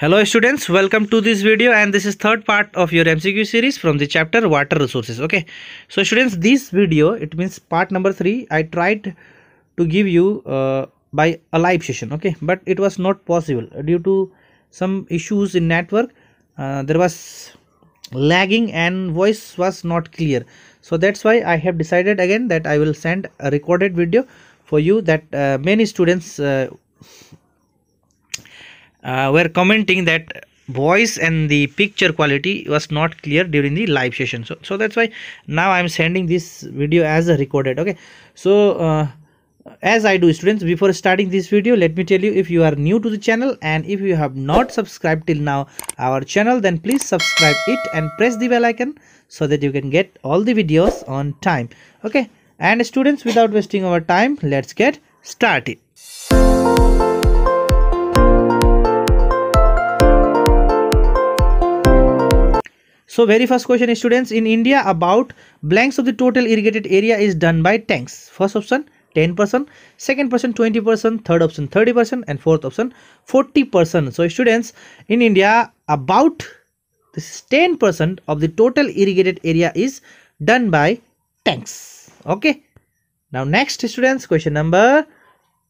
Hello students, welcome to this video and this is third part of your MCQ series from the chapter water resources. Okay, so students this video it means part number 3 I tried to give you uh, by a live session okay but it was not possible due to some issues in network uh, there was lagging and voice was not clear so that's why I have decided again that I will send a recorded video for you that uh, many students uh, uh, were commenting that voice and the picture quality was not clear during the live session so so that's why now i'm sending this video as a recorded okay so uh, as i do students before starting this video let me tell you if you are new to the channel and if you have not subscribed till now our channel then please subscribe it and press the bell icon so that you can get all the videos on time okay and students without wasting our time let's get started So very first question is students in India about blanks of the total irrigated area is done by tanks. First option 10%, second option 20%, third option 30% and fourth option 40%. So students in India about this 10% of the total irrigated area is done by tanks. Okay. Now next students question number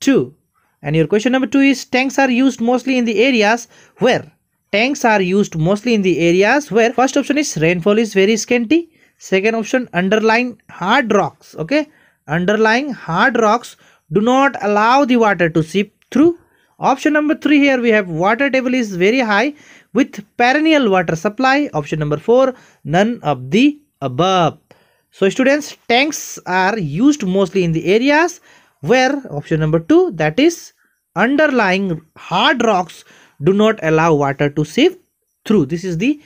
2 and your question number 2 is tanks are used mostly in the areas where Tanks are used mostly in the areas where first option is rainfall is very scanty. Second option underlying hard rocks. Okay. Underlying hard rocks do not allow the water to seep through. Option number 3 here we have water table is very high with perennial water supply. Option number 4 none of the above. So students tanks are used mostly in the areas where option number 2 that is underlying hard rocks do not allow water to sieve through this is the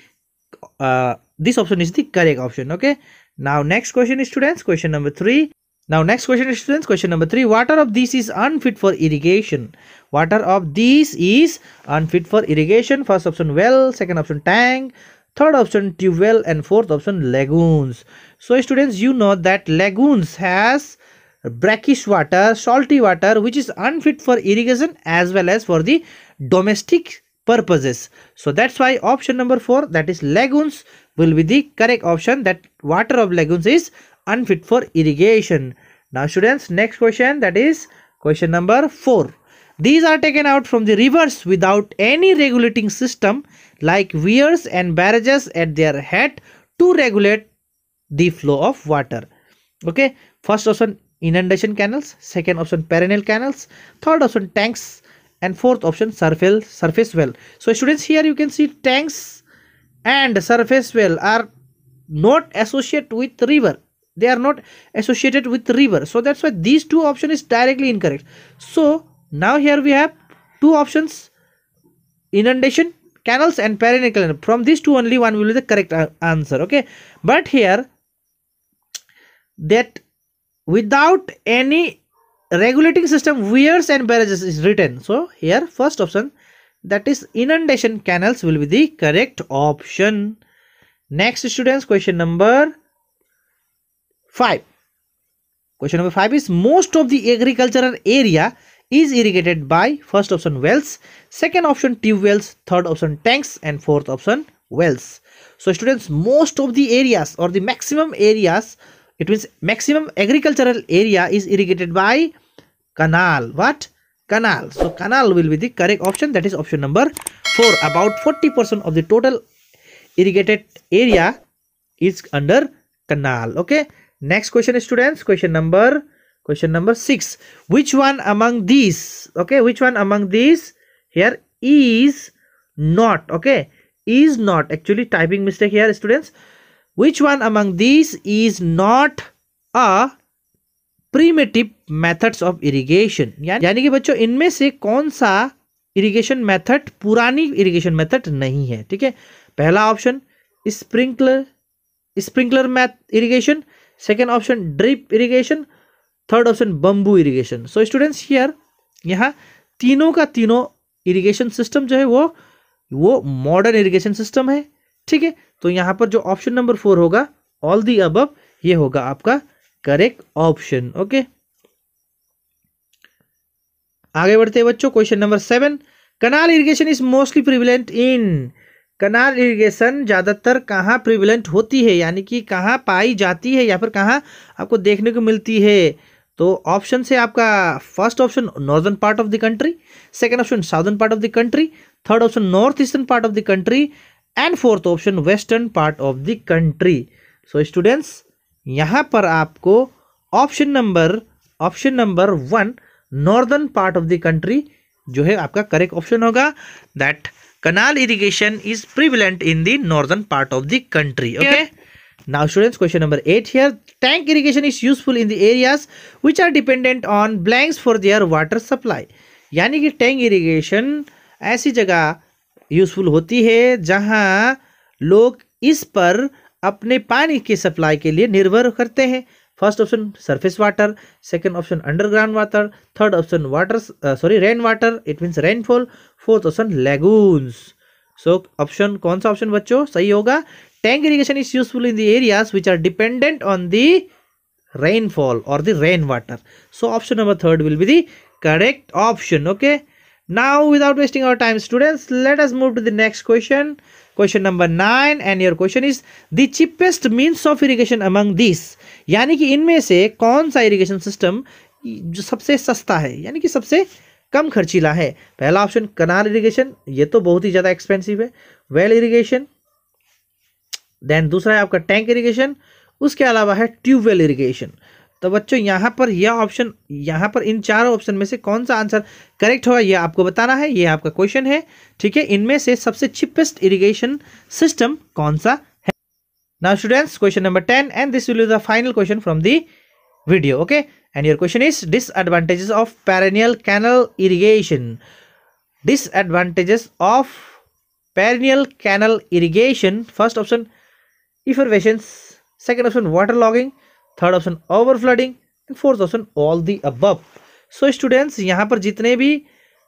uh, this option is the correct option okay now next question is students question number three now next question is students question number three water of this is unfit for irrigation water of this is unfit for irrigation first option well second option tank third option tube well and fourth option lagoons so students you know that lagoons has brackish water, salty water which is unfit for irrigation as well as for the domestic purposes. So that's why option number 4 that is lagoons will be the correct option that water of lagoons is unfit for irrigation. Now students next question that is question number 4. These are taken out from the rivers without any regulating system like weirs and barrages at their head to regulate the flow of water. Okay, first option inundation canals second option perennial canals third option tanks and fourth option surface surface well so students here you can see tanks and surface well are not associated with river they are not associated with river so that's why these two options is directly incorrect so now here we have two options inundation canals and perennial canals. from these two only one will be the correct uh, answer okay but here that without any regulating system weirs and barrages is written so here first option that is inundation canals will be the correct option next students question number 5 question number 5 is most of the agricultural area is irrigated by first option wells second option tube wells third option tanks and fourth option wells so students most of the areas or the maximum areas it means maximum agricultural area is irrigated by canal what canal so canal will be the correct option that is option number 4 about 40 percent of the total irrigated area is under canal okay next question students question number question number 6 which one among these okay which one among these here is not okay is not actually typing mistake here students Which one among these is not a primitive methods of irrigation? यानी कि बच्चों इनमें से कौन सा irrigation method पुरानी irrigation method नहीं है ठीक है पहला option sprinkler sprinkler math irrigation second option drip irrigation third option bamboo irrigation so students here यहाँ तीनों का तीनों इरीगेशन सिस्टम जो है वो वो मॉडर्न इरीगेशन सिस्टम है ठीक है तो यहां पर जो ऑप्शन नंबर फोर होगा ऑल दी अब ये होगा आपका करेक्ट ऑप्शन ओके आगे बढ़ते हैं बच्चों question number seven canal irrigation is mostly prevalent in canal irrigation ज़्यादातर कहाँ प्रिविलेंट होती है यानी कि कहाँ पाई जाती है या फिर कहाँ आपको देखने को मिलती है तो ऑप्शन से आपका first option northern part of the country second option southern part of the country third option north eastern part of the country and fourth option western part of the country so students यहां पर आपको option number option number one northern part of the country जो है आपका correct option होगा that canal irrigation is prevalent in the northern part of the country okay now students question number eight here tank irrigation is useful in the areas which are dependent on blanks for their water supply यानी कि tank irrigation ऐसी जगह useful होती है जहाँ लोग इस पर अपने पानी की सप्लाई के लिए निर्भर करते हैं first option surface water second option underground water third option water sorry rain water it means rainfall fourth option lagoons so option कौन सा ऑप्शन बच्चों सही होगा tank irrigation is useful in the areas which are dependent on the rainfall और the rain water so option number third will be the correct option okay now without wasting our time students let us move to the next question question number nine and your question is the cheapest means of irrigation among this यानी कि इनमें से कौन सा irrigation system जो सबसे सस्ता है यानी कि सबसे कम खर्चीला है पहला ऑप्शन कनाल इरिगेशन ये तो बहुत ही ज़्यादा एक्सपेंसिव है वेल इरिगेशन देन दूसरा है आपका टैंक इरिगेशन उसके अलावा है ट्यूबवेल इरिगेशन तो बच्चों यहाँ पर यह ऑप्शन यहाँ पर इन चारों ऑप्शन में से कौन सा आंसर करेक्ट होगा यह आपको बताना है यह आपका क्वेश्चन है ठीक है इनमें से सबसे चिपेस्ट इरीगेशन सिस्टम कौन सा है now students question number ten and this will the final question from the video okay and your question is disadvantages of perennial canal irrigation disadvantages of perennial canal irrigation first option efflorescence second option water logging third option over flooding and fourth option all the above so students यहाँ पर जितने भी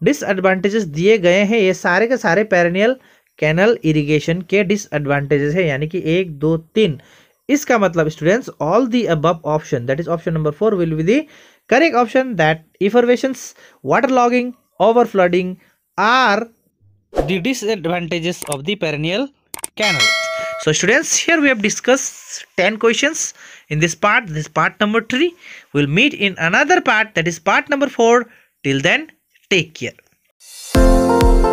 disadvantages दिए गए हैं ये सारे के सारे पेरेनियल कैनल इरिगेशन के डिसएडवांटेजेस है यानी कि एक दो तीन इसका मतलब students all the above option that is option number four will be the correct option that efflorescences water logging over flooding are the disadvantages of the perennial canal. so students here we have discussed 10 questions in this part this part number 3 we'll meet in another part that is part number 4 till then take care